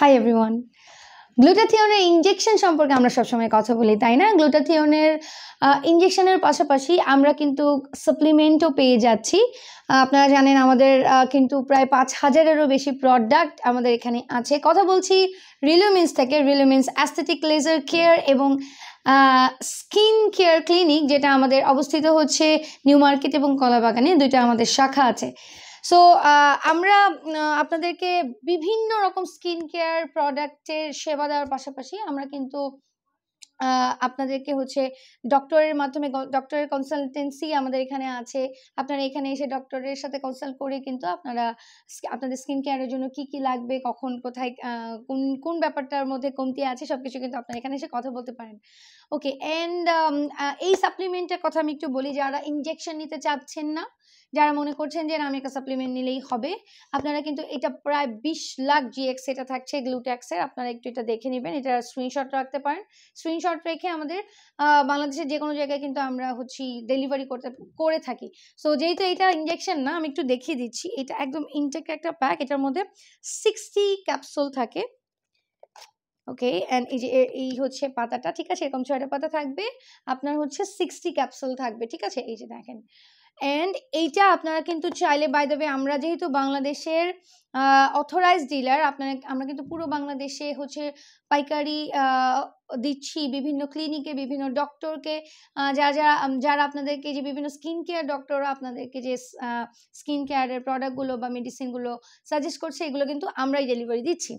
hi everyone গ্লুটাথিওনের injection সম্পর্কে আমরা সবসময় কথা বলি তাই না গ্লুটাথিওনের ইঞ্জেকশনের পাশাপাশি আমরা কিন্তু সাপ্লিমেন্টও পেয়ে যাচ্ছি আপনারা জানেন আমাদের কিন্তু প্রায় পাঁচ হাজারেরও বেশি প্রোডাক্ট আমাদের এখানে আছে কথা বলছি রিলুমিন্স থেকে রিলুমিন্স অ্যাস্থেটিক লেজার কেয়ার এবং স্কিন কেয়ার ক্লিনিক যেটা আমাদের অবস্থিত হচ্ছে নিউ মার্কেট এবং কলাবাগানে দুইটা আমাদের শাখা আছে সো আমরা আপনাদেরকে বিভিন্ন রকম স্কিন কেয়ার প্রোডাক্টের সেবা দেওয়ার পাশাপাশি আমরা কিন্তু আপনাদেরকে হচ্ছে ডক্টরের মাধ্যমে ডক্টরের কনসালটেন্সি আমাদের এখানে আছে আপনারা এখানে এসে ডক্টরের সাথে কনসাল্ট করে কিন্তু আপনারা আপনাদের স্কিন কেয়ারের জন্য কি কি লাগবে কখন কোথায় কোন কোন ব্যাপারটার মধ্যে কমতি আছে সব কিছু কিন্তু আপনারা এখানে এসে কথা বলতে পারেন ওকে অ্যান্ড এই সাপ্লিমেন্টের কথা আমি একটু বলি যারা ইনজেকশন নিতে চাচ্ছেন না যারা মনে করছেন যে আমি একটা সাপ্লিমেন্ট নিলেই হবে আপনারা কিন্তু এটা প্রায় বিশ লাখ জিএক্স এটা থাকছে গ্লুট্যাক্সের আপনারা একটু এটা দেখে নেবেন এটা স্ক্রিনশট রাখতে পারেন স্ক্রিনশট রেখে আমাদের বাংলাদেশের যে কোনো জায়গায় কিন্তু আমরা হচ্ছে ডেলিভারি করতে করে থাকি সো যেহেতু এটা ইঞ্জেকশন না আমি একটু দেখিয়ে দিচ্ছি এটা একদম ইনটেক একটা প্যাক এটার মধ্যে সিক্সটি ক্যাপসুল থাকে ওকে অ্যান্ড এই যে এই হচ্ছে পাতাটা ঠিক আছে এরকম ছয়টা পাতা থাকবে আপনার হচ্ছে সিক্সটি ক্যাপসুল থাকবে ঠিক আছে এই যে দেখেন অ্যান্ড এইটা আপনারা কিন্তু চাইলে বাই দ্য আমরা যেহেতু বাংলাদেশের অথরাইজ ডিলার আপনারা আমরা কিন্তু পুরো বাংলাদেশে হচ্ছে পাইকারি দিচ্ছি বিভিন্ন ক্লিনিকে বিভিন্ন ডক্টরকে যারা যারা যারা আপনাদেরকে যে বিভিন্ন স্কিন কেয়ার ডক্টর আপনাদেরকে যে স্কিন কেয়ারের প্রোডাক্টগুলো বা মেডিসিনগুলো সাজেস্ট করছে এগুলো কিন্তু আমরাই ডেলিভারি দিচ্ছি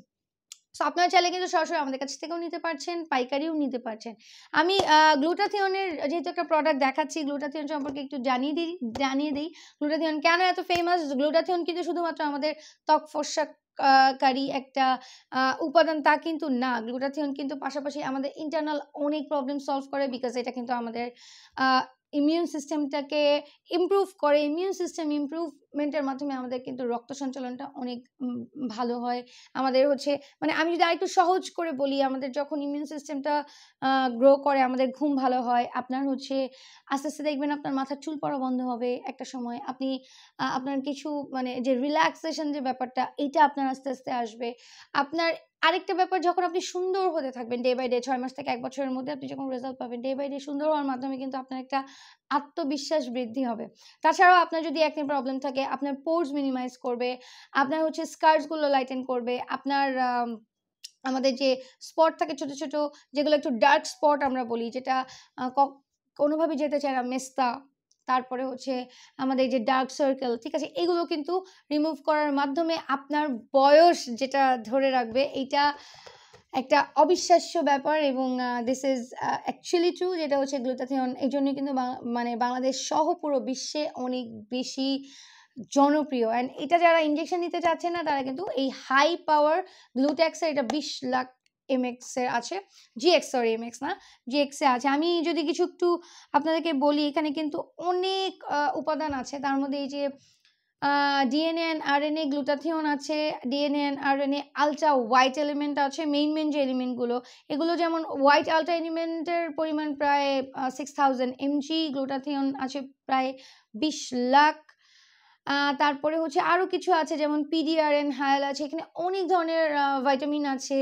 সো আপনারা চাইলে কিন্তু সরাসরি আমাদের কাছ থেকেও নিতে পারছেন পাইকারিও নিতে পারছেন আমি গ্লুটাথিয়নের যেহেতু একটা প্রোডাক্ট দেখাচ্ছি গ্লুটাথিয়ন সম্পর্কে একটু জানিয়ে দিই জানিয়ে দিই গ্লুটাথিয়ন কেন এত ফেমাস গ্লুটাথিয়ন কিন্তু শুধুমাত্র আমাদের ত্বক ফর্সা কারি একটা উপাদান তা কিন্তু না গ্লুটাথিয়ন কিন্তু পাশাপাশি আমাদের ইন্টারনাল অনেক প্রবলেম সলভ করে বিকজ এটা কিন্তু আমাদের ইমিউন সিস্টেমটাকে ইমপ্রুভ করে ইমিউন সিস্টেম ইমপ্রুভ মুভমেন্টের মাধ্যমে আমাদের কিন্তু রক্ত সঞ্চালনটা অনেক ভালো হয় আমাদের হচ্ছে মানে আমি যদি আরেকটু সহজ করে বলি আমাদের যখন ইমিউন সিস্টেমটা গ্রো করে আমাদের ঘুম ভালো হয় আপনার হচ্ছে আস্তে আস্তে দেখবেন আপনার মাথার চুল পড়া বন্ধ হবে একটা সময় আপনি আপনার কিছু মানে যে রিল্যাক্সেশন যে ব্যাপারটা এটা আপনার আস্তে আস্তে আসবে আপনার আরেকটা ব্যাপার যখন আপনি সুন্দর হতে থাকবেন ডে বাই ডে ছয় মাস থেকে এক বছরের মধ্যে আপনি যখন রেজাল্ট পাবেন ডে বাই ডে সুন্দর হওয়ার মাধ্যমে কিন্তু আপনার একটা আত্মবিশ্বাস বৃদ্ধি হবে তাছাড়াও আপনার যদি একদিন প্রবলেম থাকে আপনার পোর্স মিনিমাইজ করবে আপনার হচ্ছে স্কার্সগুলো লাইটেন করবে আপনার আমাদের যে স্পট থাকে ছোট ছোট যেগুলো একটু ডার্ক স্পট আমরা বলি যেটা কোনোভাবে যেতে চায় না মেস্তা তারপরে হচ্ছে আমাদের যে ডার্ক সার্কেল ঠিক আছে এগুলো কিন্তু রিমুভ করার মাধ্যমে আপনার বয়স যেটা ধরে রাখবে এইটা একটা অবিশ্বাস্য ব্যাপার এবং দিস ইজ অ্যাকচুয়ালি ট্রু যেটা হচ্ছে গ্লুটাথিয়ন এই জন্য কিন্তু মানে বাংলাদেশ সহ পুরো বিশ্বে অনেক বেশি জনপ্রিয় অ্যান্ড এটা যারা ইঞ্জেকশন নিতে চাচ্ছে না তারা কিন্তু এই হাই পাওয়ার গ্লুট্যাক্সের এটা বিশ লাখ এম এক্সের আছে জিএক্স সরি এক্স না এ আছে আমি যদি কিছু একটু আপনাদেরকে বলি এখানে কিন্তু অনেক উপাদান আছে তার মধ্যে এই যে ডিএনএ অ্যান্ড আরএনএ গ্লুটাথিওন আছে DNA and RNA ultra white element আছে মেইন মেন যে এলিমেন্টগুলো এগুলো যেমন হোয়াইট আলট্রা এলিমেন্টের পরিমাণ প্রায় সিক্স থাউজেন্ড এমজি গ্লুটাথিওন আছে প্রায় বিশ লাখ তারপরে হচ্ছে আরও কিছু আছে যেমন পিডিআরএন হায়াল আছে এখানে অনেক ধরনের ভাইটামিন আছে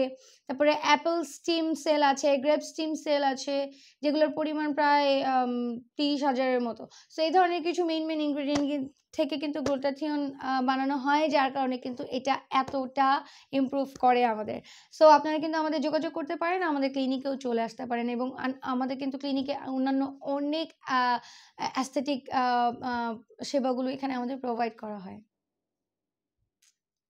তারপরে অ্যাপেল স্টিম সেল আছে গ্রেপ স্টিম সেল আছে যেগুলোর পরিমাণ প্রায় তিরিশ হাজারের মতো সো এই ধরনের কিছু মেইন মেইন ইনগ্রিডিয়েন্ট থেকে কিন্তু গ্লুটাথিওন বানানো হয় যার কারণে কিন্তু এটা এতটা ইমপ্রুভ করে আমাদের সো আপনারা কিন্তু আমাদের যোগাযোগ করতে পারেন আমাদের ক্লিনিকেও চলে আসতে পারেন এবং আমাদের কিন্তু ক্লিনিকে অন্যান্য অনেক অ্যাস্থেটিক সেবাগুলো এখানে আমাদের প্রোভাইড করা হয়